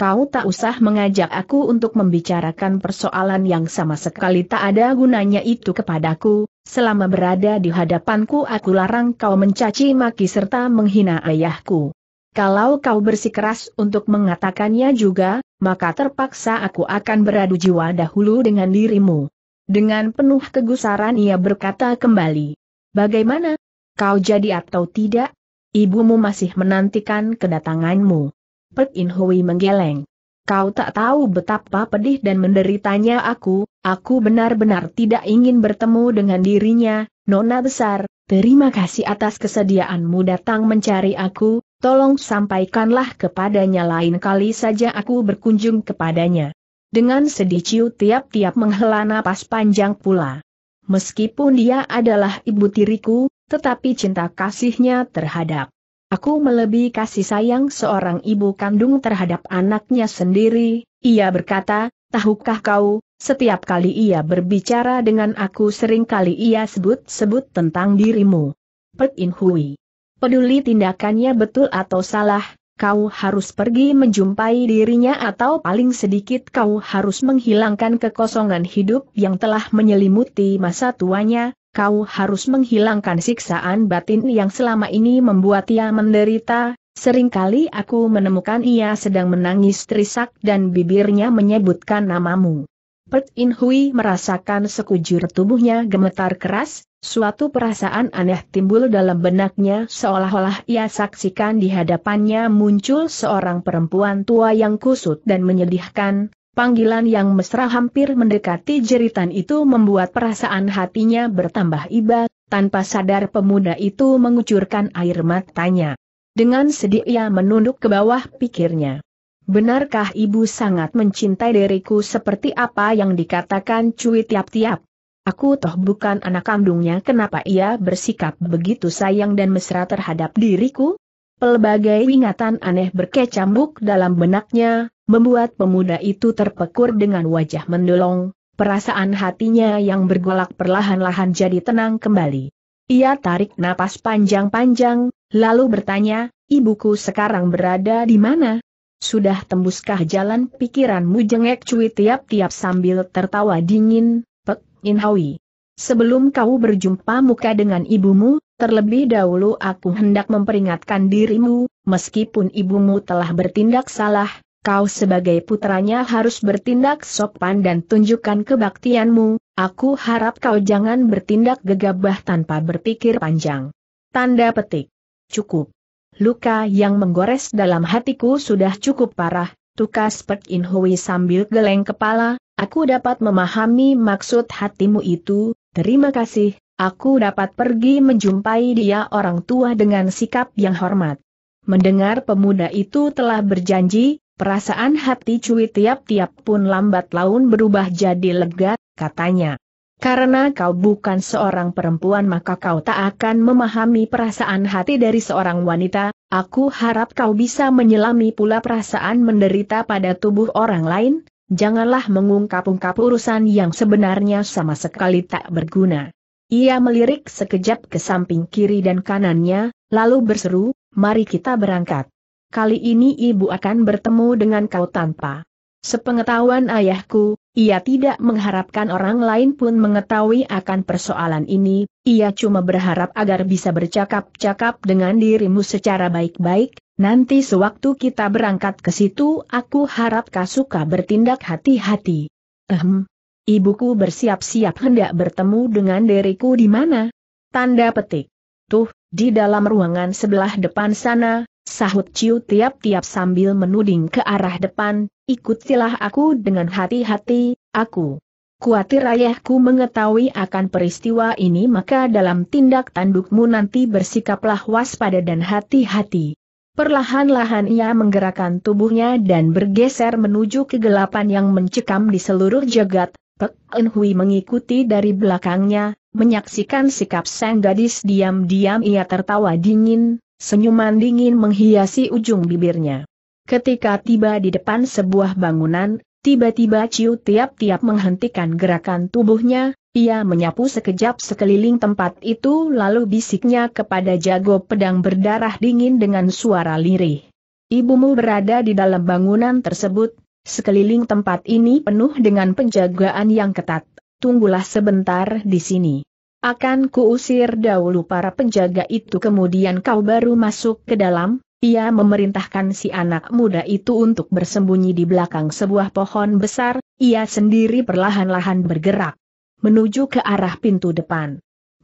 Kau tak usah mengajak aku untuk membicarakan persoalan yang sama sekali tak ada gunanya itu kepadaku, selama berada di hadapanku aku larang kau mencaci maki serta menghina ayahku. Kalau kau bersikeras untuk mengatakannya juga, maka terpaksa aku akan beradu jiwa dahulu dengan dirimu. Dengan penuh kegusaran ia berkata kembali. Bagaimana? Kau jadi atau tidak? Ibumu masih menantikan kedatanganmu. Pek In Hui menggeleng. Kau tak tahu betapa pedih dan menderitanya aku, aku benar-benar tidak ingin bertemu dengan dirinya, Nona Besar, terima kasih atas kesediaanmu datang mencari aku, tolong sampaikanlah kepadanya lain kali saja aku berkunjung kepadanya. Dengan sedih Ciu tiap-tiap menghela napas panjang pula. Meskipun dia adalah ibu tiriku, tetapi cinta kasihnya terhadap Aku melebihi kasih sayang seorang ibu kandung terhadap anaknya sendiri, ia berkata, tahukah kau, setiap kali ia berbicara dengan aku sering kali ia sebut-sebut tentang dirimu. Pek In Hui. Peduli tindakannya betul atau salah, kau harus pergi menjumpai dirinya atau paling sedikit kau harus menghilangkan kekosongan hidup yang telah menyelimuti masa tuanya, kau harus menghilangkan siksaan batin yang selama ini membuat ia menderita, Seringkali aku menemukan ia sedang menangis terisak dan bibirnya menyebutkan namamu. Pert In Hui merasakan sekujur tubuhnya gemetar keras, suatu perasaan aneh timbul dalam benaknya seolah-olah ia saksikan di hadapannya muncul seorang perempuan tua yang kusut dan menyedihkan, Panggilan yang mesra hampir mendekati jeritan itu membuat perasaan hatinya bertambah iba, tanpa sadar pemuda itu mengucurkan air matanya. Dengan sedih ia menunduk ke bawah pikirnya. Benarkah ibu sangat mencintai diriku seperti apa yang dikatakan cuit tiap-tiap? Aku toh bukan anak kandungnya kenapa ia bersikap begitu sayang dan mesra terhadap diriku? Pelbagai ingatan aneh berkecambuk dalam benaknya, membuat pemuda itu terpekur dengan wajah mendolong, perasaan hatinya yang bergolak perlahan-lahan jadi tenang kembali. Ia tarik napas panjang-panjang, lalu bertanya, ibuku sekarang berada di mana? Sudah tembuskah jalan pikiranmu jengek cuy tiap-tiap sambil tertawa dingin, Pek Inhawi. Sebelum kau berjumpa muka dengan ibumu, terlebih dahulu aku hendak memperingatkan dirimu, meskipun ibumu telah bertindak salah, kau sebagai putranya harus bertindak sopan dan tunjukkan kebaktianmu, aku harap kau jangan bertindak gegabah tanpa berpikir panjang. Tanda petik. Cukup. Luka yang menggores dalam hatiku sudah cukup parah, tukas Pek In Hui sambil geleng kepala, aku dapat memahami maksud hatimu itu, terima kasih, aku dapat pergi menjumpai dia orang tua dengan sikap yang hormat. Mendengar pemuda itu telah berjanji, Perasaan hati Cui tiap-tiap pun lambat laun berubah jadi lega, katanya. Karena kau bukan seorang perempuan maka kau tak akan memahami perasaan hati dari seorang wanita, aku harap kau bisa menyelami pula perasaan menderita pada tubuh orang lain, janganlah mengungkap-ungkap urusan yang sebenarnya sama sekali tak berguna. Ia melirik sekejap ke samping kiri dan kanannya, lalu berseru, mari kita berangkat kali ini ibu akan bertemu dengan kau tanpa. Sepengetahuan ayahku, ia tidak mengharapkan orang lain pun mengetahui akan persoalan ini, ia cuma berharap agar bisa bercakap-cakap dengan dirimu secara baik-baik, nanti sewaktu kita berangkat ke situ aku harap kau suka bertindak hati-hati. Ehem. Ibuku bersiap-siap hendak bertemu dengan diriku di mana? Tanda petik. Tuh, di dalam ruangan sebelah depan sana, sahut Ciu tiap-tiap sambil menuding ke arah depan, ikutilah aku dengan hati-hati, aku. Kuatir ayahku mengetahui akan peristiwa ini maka dalam tindak tandukmu nanti bersikaplah waspada dan hati-hati. Perlahan-lahan ia menggerakkan tubuhnya dan bergeser menuju kegelapan yang mencekam di seluruh jagat, Pek En mengikuti dari belakangnya, menyaksikan sikap sang gadis diam-diam ia tertawa dingin, Senyuman dingin menghiasi ujung bibirnya. Ketika tiba di depan sebuah bangunan, tiba-tiba Ciu tiap-tiap menghentikan gerakan tubuhnya, ia menyapu sekejap sekeliling tempat itu lalu bisiknya kepada jago pedang berdarah dingin dengan suara lirih. Ibumu berada di dalam bangunan tersebut, sekeliling tempat ini penuh dengan penjagaan yang ketat, tunggulah sebentar di sini. Akan kuusir dahulu para penjaga itu kemudian kau baru masuk ke dalam, ia memerintahkan si anak muda itu untuk bersembunyi di belakang sebuah pohon besar, ia sendiri perlahan-lahan bergerak menuju ke arah pintu depan.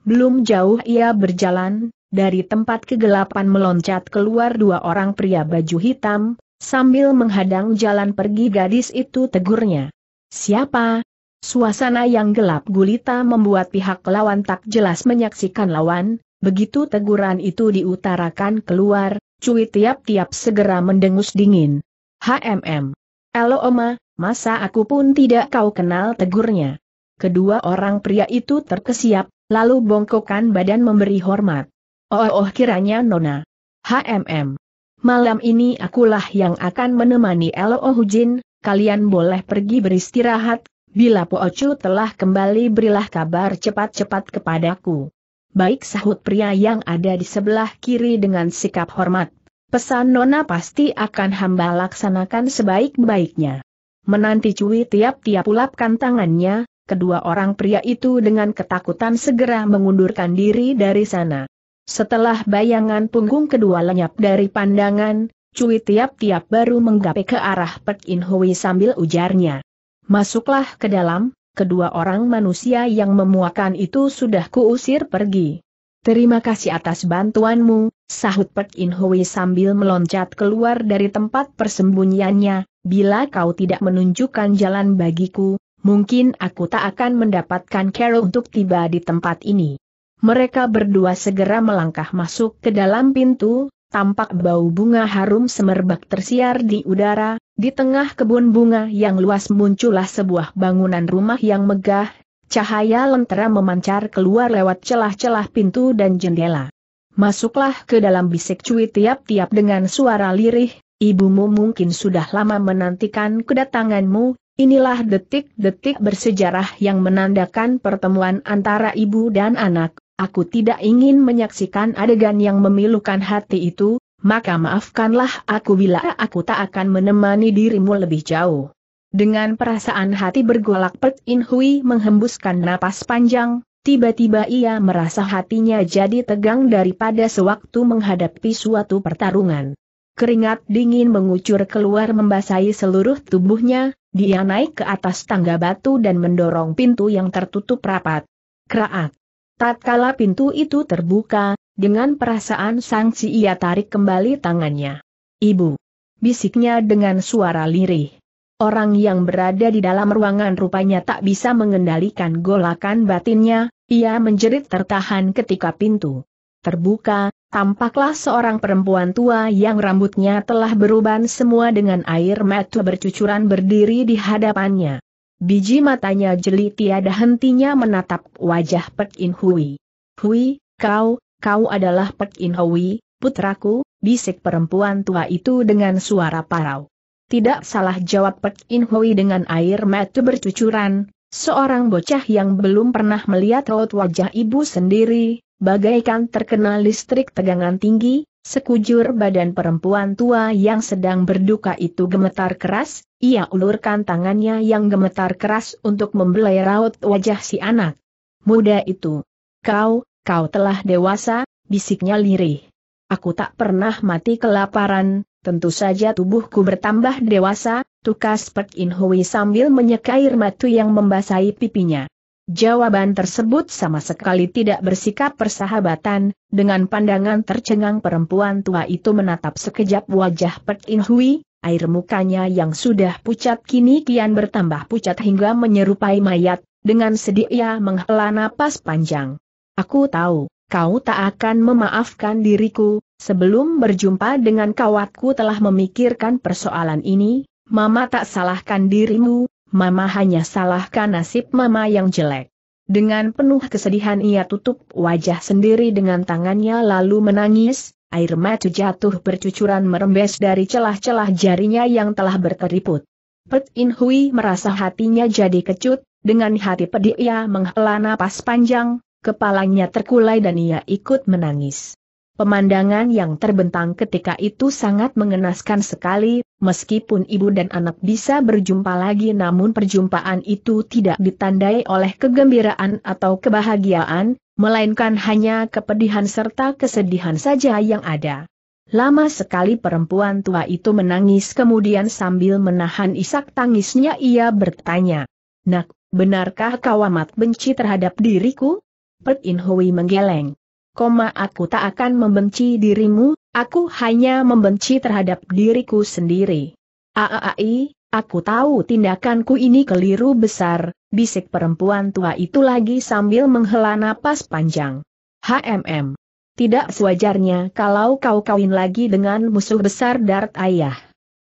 Belum jauh ia berjalan, dari tempat kegelapan meloncat keluar dua orang pria baju hitam, sambil menghadang jalan pergi gadis itu tegurnya. Siapa, Suasana yang gelap gulita membuat pihak lawan tak jelas menyaksikan lawan, begitu teguran itu diutarakan keluar, cuy tiap-tiap segera mendengus dingin. HMM. Elo oma, masa aku pun tidak kau kenal tegurnya. Kedua orang pria itu terkesiap, lalu bongkokan badan memberi hormat. Oh, oh, kiranya Nona. HMM. Malam ini akulah yang akan menemani Elo Ohujin, kalian boleh pergi beristirahat, Bila Po Chu telah kembali berilah kabar cepat-cepat kepadaku. Baik sahut pria yang ada di sebelah kiri dengan sikap hormat. Pesan Nona pasti akan hamba laksanakan sebaik-baiknya. Menanti Cui tiap-tiap ulapkan tangannya, kedua orang pria itu dengan ketakutan segera mengundurkan diri dari sana. Setelah bayangan punggung kedua lenyap dari pandangan, Cui tiap-tiap baru menggapai ke arah Pek In Hui sambil ujarnya. Masuklah ke dalam, kedua orang manusia yang memuakan itu sudah kuusir pergi. Terima kasih atas bantuanmu, sahut Pek In Hui sambil meloncat keluar dari tempat persembunyiannya, bila kau tidak menunjukkan jalan bagiku, mungkin aku tak akan mendapatkan Carol untuk tiba di tempat ini. Mereka berdua segera melangkah masuk ke dalam pintu, tampak bau bunga harum semerbak tersiar di udara, di tengah kebun bunga yang luas muncullah sebuah bangunan rumah yang megah, cahaya lentera memancar keluar lewat celah-celah pintu dan jendela. Masuklah ke dalam bisik cuy tiap-tiap dengan suara lirih, ibumu mungkin sudah lama menantikan kedatanganmu, inilah detik-detik bersejarah yang menandakan pertemuan antara ibu dan anak, aku tidak ingin menyaksikan adegan yang memilukan hati itu, maka maafkanlah aku bila aku tak akan menemani dirimu lebih jauh. Dengan perasaan hati bergolak Pet In Hui menghembuskan napas panjang, tiba-tiba ia merasa hatinya jadi tegang daripada sewaktu menghadapi suatu pertarungan. Keringat dingin mengucur keluar membasahi seluruh tubuhnya, dia naik ke atas tangga batu dan mendorong pintu yang tertutup rapat. Kraak! Tatkala pintu itu terbuka, dengan perasaan sangsi ia tarik kembali tangannya. Ibu. Bisiknya dengan suara lirih. Orang yang berada di dalam ruangan rupanya tak bisa mengendalikan golakan batinnya, ia menjerit tertahan ketika pintu terbuka, tampaklah seorang perempuan tua yang rambutnya telah beruban semua dengan air mata bercucuran berdiri di hadapannya. Biji matanya jeli tiada hentinya menatap wajah Pek In Hui. Hui, kau, kau adalah Pek In Hui, putraku, bisik perempuan tua itu dengan suara parau. Tidak salah jawab Pek In Hui dengan air mata bercucuran, seorang bocah yang belum pernah melihat raut wajah ibu sendiri, Bagaikan terkena listrik tegangan tinggi, sekujur badan perempuan tua yang sedang berduka itu gemetar keras, ia ulurkan tangannya yang gemetar keras untuk membelai raut wajah si anak. Muda itu. Kau, kau telah dewasa, bisiknya lirih. Aku tak pernah mati kelaparan, tentu saja tubuhku bertambah dewasa, tukas Pek In Hui sambil menyekair air matu yang membasahi pipinya. Jawaban tersebut sama sekali tidak bersikap persahabatan, dengan pandangan tercengang perempuan tua itu menatap sekejap wajah Pek In Hui, air mukanya yang sudah pucat kini kian bertambah pucat hingga menyerupai mayat, dengan sedih ia menghela napas panjang. Aku tahu, kau tak akan memaafkan diriku, sebelum berjumpa dengan kawatku telah memikirkan persoalan ini, mama tak salahkan dirimu, Mama hanya salahkan nasib Mama yang jelek. Dengan penuh kesedihan ia tutup wajah sendiri dengan tangannya lalu menangis, air mata jatuh bercucuran merembes dari celah-celah jarinya yang telah berkeriput. Pet In Hui merasa hatinya jadi kecut, dengan hati pedih ia menghela napas panjang, kepalanya terkulai dan ia ikut menangis. Pemandangan yang terbentang ketika itu sangat mengenaskan sekali, Meskipun ibu dan anak bisa berjumpa lagi namun perjumpaan itu tidak ditandai oleh kegembiraan atau kebahagiaan, melainkan hanya kepedihan serta kesedihan saja yang ada. Lama sekali perempuan tua itu menangis kemudian sambil menahan isak tangisnya ia bertanya, Nak, benarkah kau amat benci terhadap diriku? Pet In Hui menggeleng koma aku tak akan membenci dirimu, aku hanya membenci terhadap diriku sendiri. Aaai, aku tahu tindakanku ini keliru besar, bisik perempuan tua itu lagi sambil menghela napas panjang. HMM. Tidak sewajarnya kalau kau kawin lagi dengan musuh besar Dart Ayah.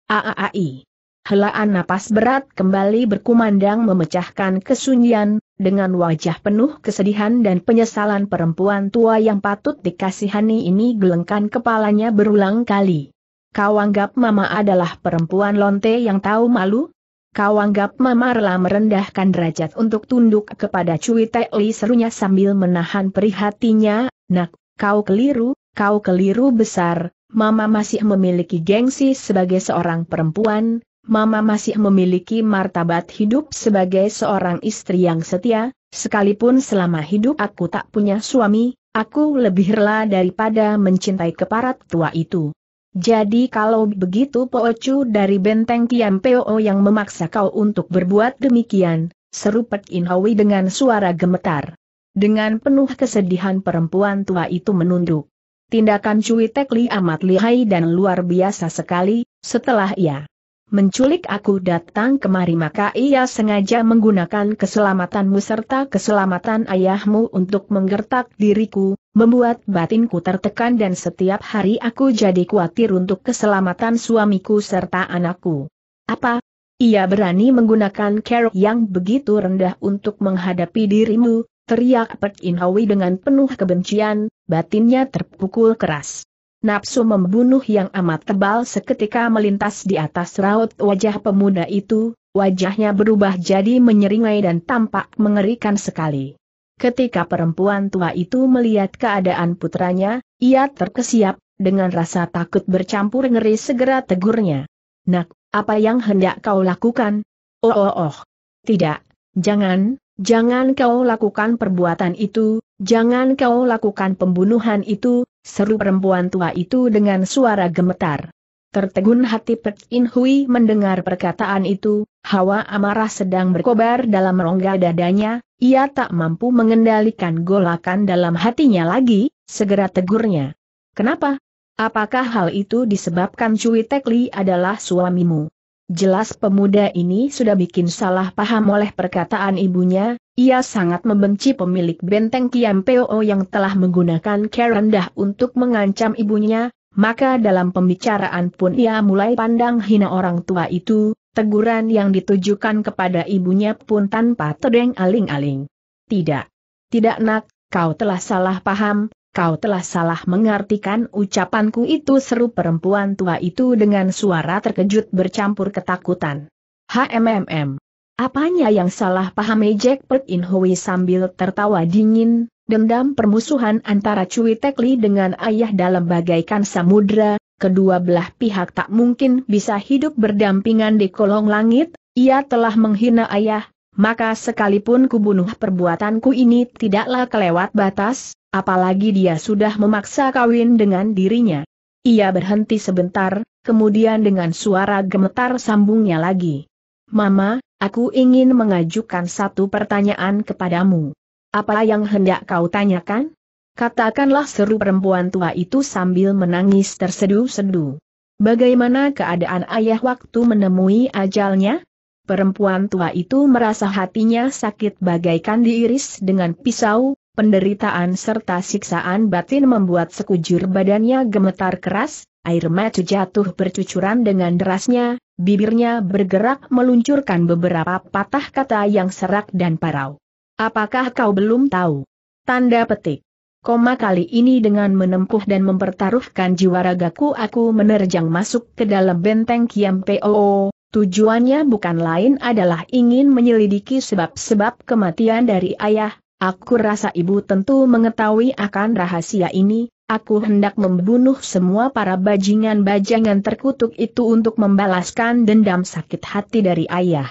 Aai helaan napas berat kembali berkumandang memecahkan kesunyian, dengan wajah penuh kesedihan dan penyesalan perempuan tua yang patut dikasihani ini gelengkan kepalanya berulang kali. Kau anggap mama adalah perempuan lonte yang tahu malu? Kau anggap mama rela merendahkan derajat untuk tunduk kepada Cui Li serunya sambil menahan perihatinya, nak, kau keliru, kau keliru besar, mama masih memiliki gengsi sebagai seorang perempuan, Mama masih memiliki martabat hidup sebagai seorang istri yang setia, sekalipun selama hidup aku tak punya suami, aku lebih rela daripada mencintai keparat tua itu. Jadi kalau begitu Poocu dari benteng Kiam poo yang memaksa kau untuk berbuat demikian, seru Pek Inhowi dengan suara gemetar. Dengan penuh kesedihan perempuan tua itu menunduk. Tindakan Cui Tekli amat lihai dan luar biasa sekali, setelah ia menculik aku datang kemari maka ia sengaja menggunakan keselamatanmu serta keselamatan ayahmu untuk menggertak diriku, membuat batinku tertekan dan setiap hari aku jadi khawatir untuk keselamatan suamiku serta anakku. Apa? Ia berani menggunakan care yang begitu rendah untuk menghadapi dirimu, teriak Pek Inhawi dengan penuh kebencian, batinnya terpukul keras. Nafsu membunuh yang amat tebal seketika melintas di atas raut wajah pemuda itu, wajahnya berubah jadi menyeringai dan tampak mengerikan sekali. Ketika perempuan tua itu melihat keadaan putranya, ia terkesiap, dengan rasa takut bercampur ngeri segera tegurnya. Nak, apa yang hendak kau lakukan? Oh oh oh. Tidak, jangan, jangan kau lakukan perbuatan itu, jangan kau lakukan pembunuhan itu, Seru perempuan tua itu dengan suara gemetar. Tertegun hati Pek In Hui mendengar perkataan itu, hawa amarah sedang berkobar dalam rongga dadanya, ia tak mampu mengendalikan golakan dalam hatinya lagi, segera tegurnya. Kenapa? Apakah hal itu disebabkan Cui Tekli adalah suamimu? Jelas pemuda ini sudah bikin salah paham oleh perkataan ibunya, ia sangat membenci pemilik benteng Po yang telah menggunakan kerendah untuk mengancam ibunya, maka dalam pembicaraan pun ia mulai pandang hina orang tua itu, teguran yang ditujukan kepada ibunya pun tanpa tedeng aling-aling. Tidak. Tidak nak, kau telah salah paham, kau telah salah mengartikan ucapanku itu seru perempuan tua itu dengan suara terkejut bercampur ketakutan. HMMM. Apanya yang salah paham? Jack Pert In Hui sambil tertawa dingin, dendam permusuhan antara Cui Tekli dengan ayah dalam bagaikan samudra, kedua belah pihak tak mungkin bisa hidup berdampingan di kolong langit, ia telah menghina ayah, maka sekalipun kubunuh perbuatanku ini tidaklah kelewat batas, apalagi dia sudah memaksa kawin dengan dirinya. Ia berhenti sebentar, kemudian dengan suara gemetar sambungnya lagi. Mama, aku ingin mengajukan satu pertanyaan kepadamu. Apa yang hendak kau tanyakan? Katakanlah seru perempuan tua itu sambil menangis tersedu-sedu. Bagaimana keadaan ayah waktu menemui ajalnya? Perempuan tua itu merasa hatinya sakit bagaikan diiris dengan pisau, penderitaan serta siksaan batin membuat sekujur badannya gemetar keras, air mata jatuh bercucuran dengan derasnya, bibirnya bergerak meluncurkan beberapa patah kata yang serak dan parau. Apakah kau belum tahu? Tanda petik. Koma kali ini dengan menempuh dan mempertaruhkan jiwa ragaku aku menerjang masuk ke dalam benteng Kiam POO, tujuannya bukan lain adalah ingin menyelidiki sebab-sebab kematian dari ayah, aku rasa ibu tentu mengetahui akan rahasia ini, Aku hendak membunuh semua para bajingan bajingan terkutuk itu untuk membalaskan dendam sakit hati dari ayah.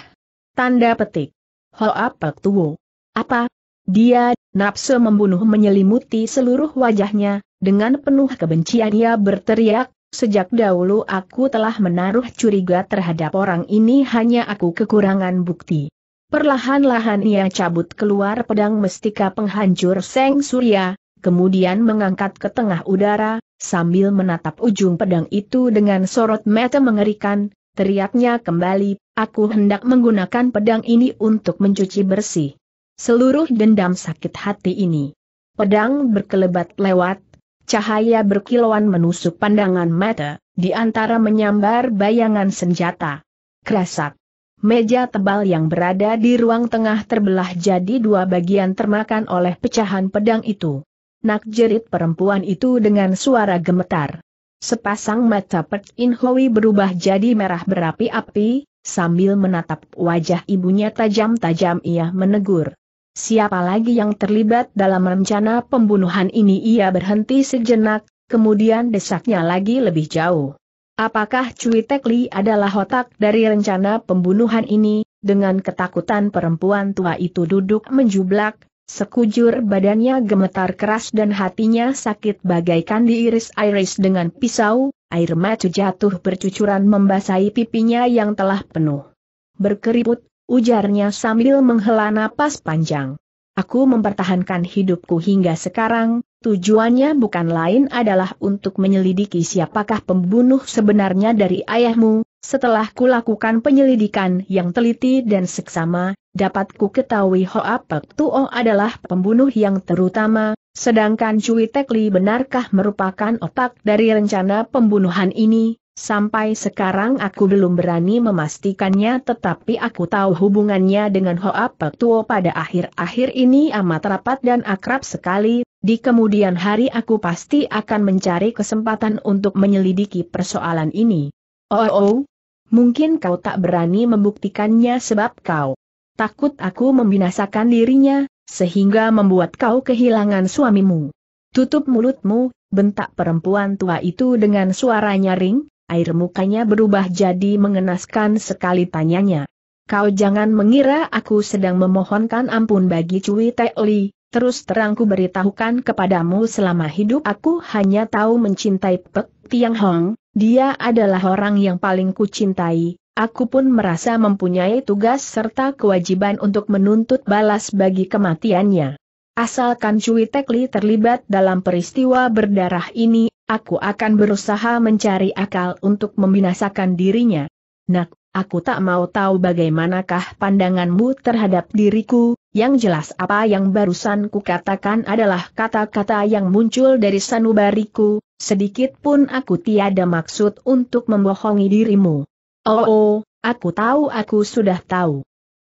Tanda petik. apa tuwo. Apa? Dia, nafsu membunuh menyelimuti seluruh wajahnya, dengan penuh kebencian ia berteriak, sejak dahulu aku telah menaruh curiga terhadap orang ini hanya aku kekurangan bukti. Perlahan-lahan ia cabut keluar pedang mestika penghancur Seng Surya, kemudian mengangkat ke tengah udara, sambil menatap ujung pedang itu dengan sorot mata mengerikan, teriaknya kembali, aku hendak menggunakan pedang ini untuk mencuci bersih. Seluruh dendam sakit hati ini. Pedang berkelebat lewat, cahaya berkilauan menusuk pandangan mata, di antara menyambar bayangan senjata. Kerasak. Meja tebal yang berada di ruang tengah terbelah jadi dua bagian termakan oleh pecahan pedang itu. Nak jerit perempuan itu dengan suara gemetar. Sepasang mata Pek In Hoi berubah jadi merah berapi-api, sambil menatap wajah ibunya tajam-tajam ia menegur. Siapa lagi yang terlibat dalam rencana pembunuhan ini ia berhenti sejenak, kemudian desaknya lagi lebih jauh. Apakah Cui Tek Li adalah otak dari rencana pembunuhan ini, dengan ketakutan perempuan tua itu duduk menjublak, Sekujur badannya gemetar keras dan hatinya sakit bagaikan diiris-iris dengan pisau, air mata jatuh bercucuran membasahi pipinya yang telah penuh. Berkeriput, ujarnya sambil menghela napas panjang. Aku mempertahankan hidupku hingga sekarang, tujuannya bukan lain adalah untuk menyelidiki siapakah pembunuh sebenarnya dari ayahmu, setelah kulakukan penyelidikan yang teliti dan seksama, dapat ku ketahui Hoa Pek Tuo oh adalah pembunuh yang terutama, sedangkan Cui Tekli benarkah merupakan otak dari rencana pembunuhan ini? Sampai sekarang aku belum berani memastikannya tetapi aku tahu hubungannya dengan Hoa Pek Tuo oh pada akhir-akhir ini amat rapat dan akrab sekali, di kemudian hari aku pasti akan mencari kesempatan untuk menyelidiki persoalan ini. oh, oh. oh. mungkin kau tak berani membuktikannya sebab kau takut aku membinasakan dirinya, sehingga membuat kau kehilangan suamimu. Tutup mulutmu, bentak perempuan tua itu dengan suara nyaring, air mukanya berubah jadi mengenaskan sekali tanyanya. Kau jangan mengira aku sedang memohonkan ampun bagi Cui Teoli, terus terangku beritahukan kepadamu selama hidup aku hanya tahu mencintai Pek Tiang Hong, dia adalah orang yang paling kucintai, Aku pun merasa mempunyai tugas serta kewajiban untuk menuntut balas bagi kematiannya. Asalkan Cui Tekli terlibat dalam peristiwa berdarah ini, aku akan berusaha mencari akal untuk membinasakan dirinya. Nak, aku tak mau tahu bagaimanakah pandanganmu terhadap diriku, yang jelas apa yang barusan kukatakan adalah kata-kata yang muncul dari sanubariku, sedikit pun aku tiada maksud untuk membohongi dirimu. Oh, oh, aku tahu aku sudah tahu.